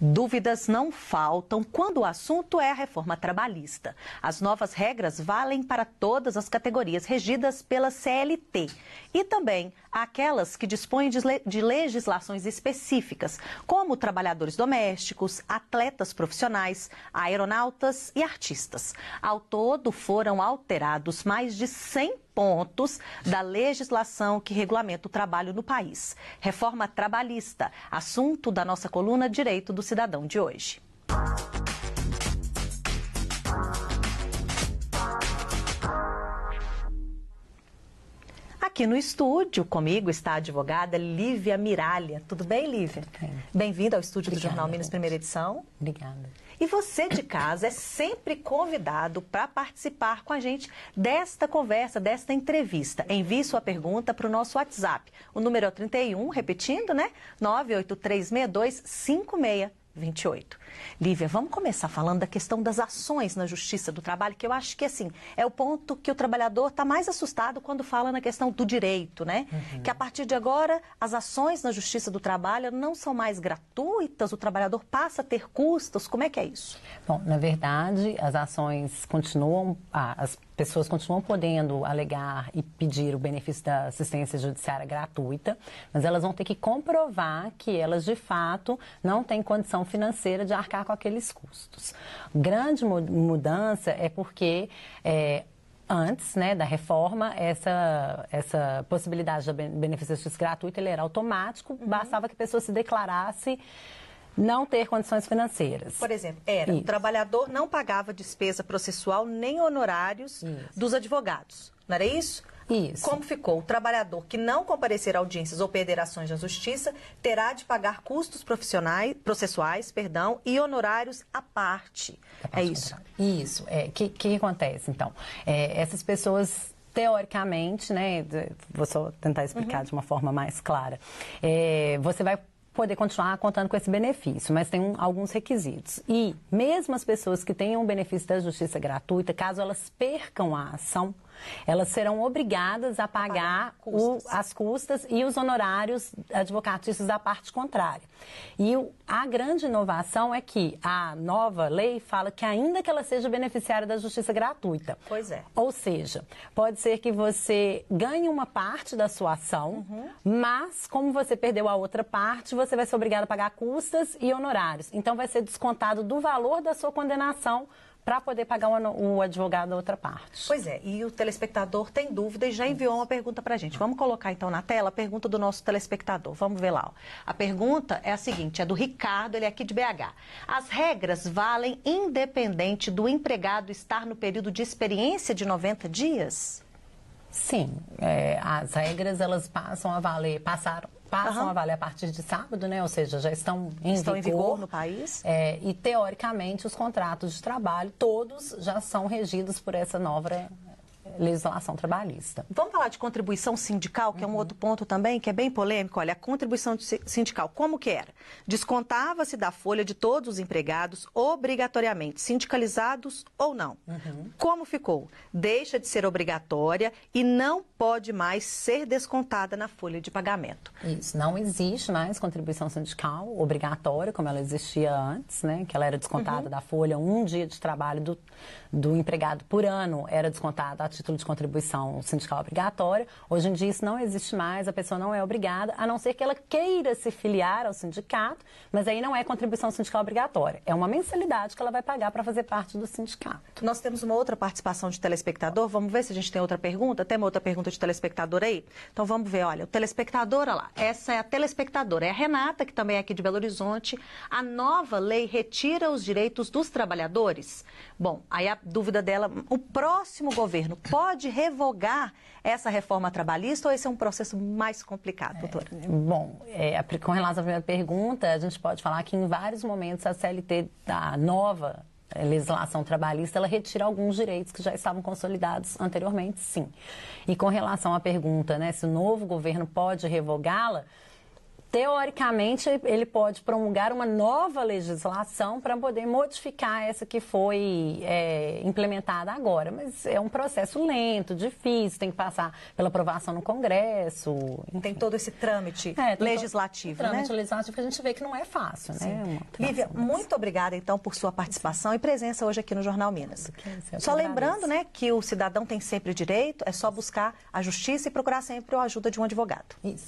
Dúvidas não faltam quando o assunto é a reforma trabalhista. As novas regras valem para todas as categorias regidas pela CLT e também aquelas que dispõem de legislações específicas, como trabalhadores domésticos, atletas profissionais, aeronautas e artistas. Ao todo, foram alterados mais de 100 pontos da legislação que regulamenta o trabalho no país. Reforma trabalhista, assunto da nossa coluna Direito do Cidadão de hoje. Aqui no estúdio comigo está a advogada Lívia Miralha. Tudo bem, Lívia? Bem-vinda ao estúdio Obrigada, do Jornal Minas Primeira Edição. Obrigada. E você de casa é sempre convidado para participar com a gente desta conversa, desta entrevista. Envie sua pergunta para o nosso WhatsApp. O número é 31, repetindo, né? 98362 28. Lívia, vamos começar falando da questão das ações na Justiça do Trabalho, que eu acho que assim é o ponto que o trabalhador está mais assustado quando fala na questão do direito, né? Uhum. Que a partir de agora as ações na Justiça do Trabalho não são mais gratuitas, o trabalhador passa a ter custos. Como é que é isso? Bom, na verdade, as ações continuam, ah, as pessoas continuam podendo alegar e pedir o benefício da assistência judiciária gratuita, mas elas vão ter que comprovar que elas, de fato, não têm condição financeira de arcar com aqueles custos. Grande mudança é porque. É, antes né, da reforma, essa, essa possibilidade de benefício gratuito ele era automático, uhum. bastava que a pessoa se declarasse não ter condições financeiras. Por exemplo, era Isso. o trabalhador não pagava despesa processual nem honorários Isso. dos advogados. Não era isso? Isso. Como ficou? O trabalhador que não comparecer a audiências ou perder ações na justiça terá de pagar custos profissionais, processuais perdão, e honorários à parte. é isso? Isso. O é, que, que acontece, então? É, essas pessoas teoricamente, né? Vou só tentar explicar uhum. de uma forma mais clara. É, você vai poder continuar contando com esse benefício, mas tem um, alguns requisitos. E mesmo as pessoas que tenham o benefício da justiça gratuita, caso elas percam a ação, elas serão obrigadas a pagar, custas. O, as custas e os honorários advocatícios da parte contrária. E o, a grande inovação é que a nova lei fala que ainda que ela seja beneficiária da justiça gratuita. Pois é. Ou seja, pode ser que você ganhe uma parte da sua ação, uhum. mas como você perdeu a outra parte, você vai ser obrigado a pagar custas e honorários. Então vai ser descontado do valor da sua condenação para poder pagar o advogado a outra parte. Pois é, e o telespectador tem dúvida e já enviou uma pergunta para a gente. Vamos colocar então na tela a pergunta do nosso telespectador. Vamos ver lá. Ó. A pergunta é a seguinte, é do Ricardo, ele é aqui de BH. As regras valem independente do empregado estar no período de experiência de 90 dias? Sim, é, as regras elas passam a valer, passaram passam uhum. a valer a partir de sábado, né? Ou seja, já estão em, estão vigor, em vigor no país. É, e teoricamente os contratos de trabalho todos já são regidos por essa nova legislação trabalhista. Vamos falar de contribuição sindical, que uhum. é um uhum. outro ponto também que é bem polêmico. Olha, a contribuição sindical, como que era? Descontava-se da folha de todos os empregados, obrigatoriamente, sindicalizados ou não. Uhum. Como ficou? Deixa de ser obrigatória e não pode mais ser descontada na folha de pagamento. Isso, não existe mais contribuição sindical obrigatória, como ela existia antes, né? Que ela era descontada uhum. da folha, um dia de trabalho do, do empregado por ano era descontada a título de contribuição sindical obrigatória. Hoje em dia isso não existe mais, a pessoa não é obrigada, a não ser que ela queira se filiar ao sindicato, mas aí não é contribuição sindical obrigatória, é uma mensalidade que ela vai pagar para fazer parte do sindicato. Nós temos uma outra participação de telespectador, vamos ver se a gente tem outra pergunta, tem uma outra pergunta de telespectador aí? Então vamos ver, olha, o telespectador, olha lá, essa é a telespectadora, é a Renata, que também é aqui de Belo Horizonte, a nova lei retira os direitos dos trabalhadores? Bom, aí a dúvida dela, o próximo governo, pode revogar essa reforma trabalhista ou esse é um processo mais complicado, doutora? É, bom, é, com relação à primeira pergunta, a gente pode falar que em vários momentos a CLT da nova eh, legislação trabalhista, ela retira alguns direitos que já estavam consolidados anteriormente, sim. E com relação à pergunta, né, se o novo governo pode revogá-la, teoricamente, ele pode promulgar uma nova legislação para poder modificar essa que foi é, implementada agora. Mas é um processo lento, difícil, tem que passar pela aprovação no Congresso. Enfim. Tem todo esse trâmite é, legislativo, todo, né? trâmite legislativo que a gente vê que não é fácil, né? Sim. né? Lívia, muito obrigada, então, por sua participação e presença hoje aqui no Jornal Minas. só lembrando, né, que o cidadão tem sempre direito, é só buscar a justiça e procurar sempre a ajuda de um advogado. Isso.